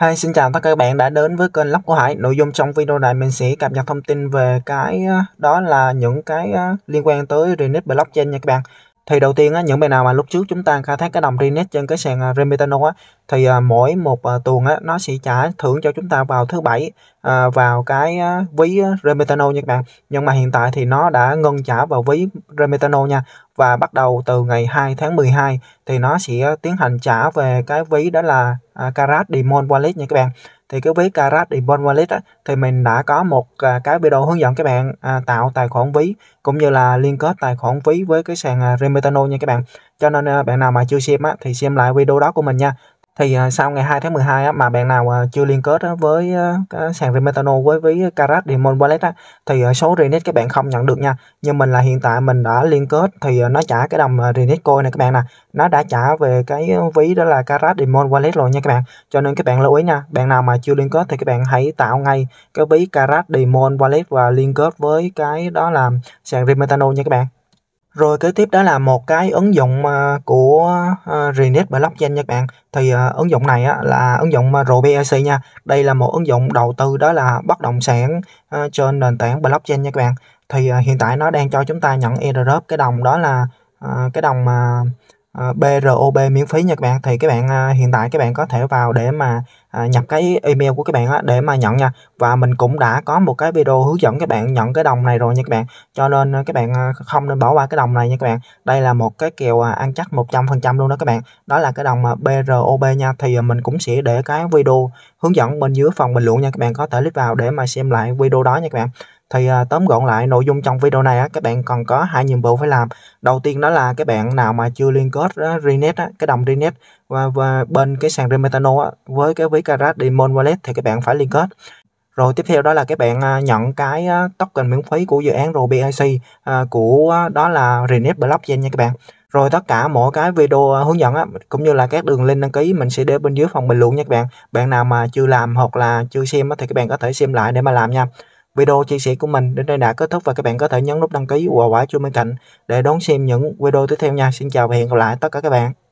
Hi, xin chào tất cả các bạn đã đến với kênh Lóc của Hải. Nội dung trong video này mình sẽ cập nhật thông tin về cái ờ, đó là những cái ờ, liên quan tới Renate Blockchain nha các bạn thì đầu tiên á, những bài nào mà lúc trước chúng ta khai thác cái đồng Rinet trên cái sàn à, Remitano á, thì à, mỗi một à, tuần á, nó sẽ trả thưởng cho chúng ta vào thứ bảy à, vào cái à, ví à, Remitano nha các bạn nhưng mà hiện tại thì nó đã ngưng trả vào ví Remitano nha và bắt đầu từ ngày 2 tháng 12 thì nó sẽ à, tiến hành trả về cái ví đó là à, Carat Demon Wallet nha các bạn thì cái ví Karat Inbound Wallet á, thì mình đã có một à, cái video hướng dẫn các bạn à, tạo tài khoản ví cũng như là liên kết tài khoản ví với cái sàn à, Remitano nha các bạn. Cho nên à, bạn nào mà chưa xem á, thì xem lại video đó của mình nha thì à, sau ngày 2 tháng 12 á, mà bạn nào à, chưa liên kết á, với à, cái sàn Remetano với ví Carat Diamond Wallet á, thì số Renet các bạn không nhận được nha nhưng mình là hiện tại mình đã liên kết thì nó trả cái đồng Renet coin này các bạn nè nó đã trả về cái ví đó là Carat Diamond Wallet rồi nha các bạn cho nên các bạn lưu ý nha bạn nào mà chưa liên kết thì các bạn hãy tạo ngay cái ví Carat Diamond Wallet và liên kết với cái đó là sàn Remetano nha các bạn rồi kế tiếp đó là một cái ứng dụng à, của à, Renet Blockchain nha các bạn. Thì à, ứng dụng này là ứng dụng RBIC nha. Đây là một ứng dụng đầu tư đó là bất động sản trên nền tảng blockchain nha các bạn. Thì hiện tại nó đang cho chúng ta nhận airdrop cái đồng đó là cái đồng mà uh, à, BROB miễn phí nha các bạn thì các bạn à, hiện tại các bạn có thể vào để mà à, nhập cái email của các bạn để mà nhận nha và mình cũng đã có một cái video hướng dẫn các bạn nhận cái đồng này rồi nha các bạn cho nên các bạn không nên bỏ qua cái đồng này nha các bạn đây là một cái kèo uh, ăn chắc 100% luôn đó các bạn đó là cái đồng uh, BROB nha thì mình cũng sẽ để cái video hướng dẫn bên dưới phần bình luận nha các bạn có thể click vào để mà xem lại video đó nha các bạn thì à, tóm gọn lại nội dung trong video này á, các bạn còn có hai nhiệm vụ phải làm. Đầu tiên đó là các bạn nào mà chưa liên kết á, Renet á, cái đồng Renet và, và bên cái sàn Remetano á, với cái ví Carat Demon Wallet thì các bạn phải liên kết. Rồi tiếp theo đó là các bạn à, nhận cái token miễn phí của dự án RoBIC à, của đó là Renet Blockchain nha các bạn. Rồi tất cả mỗi cái video à, hướng dẫn á, cũng như là các đường link đăng ký mình sẽ để bên dưới phần bình luận nha các bạn. Bạn nào mà chưa làm hoặc là chưa xem á, thì các bạn có thể xem lại để mà làm nha. Video chia sẻ của mình đến đây đã kết thúc và các bạn có thể nhấn nút đăng ký và quả chuông bên cạnh để đón xem những video tiếp theo nha. Xin chào và hẹn gặp lại tất cả các bạn.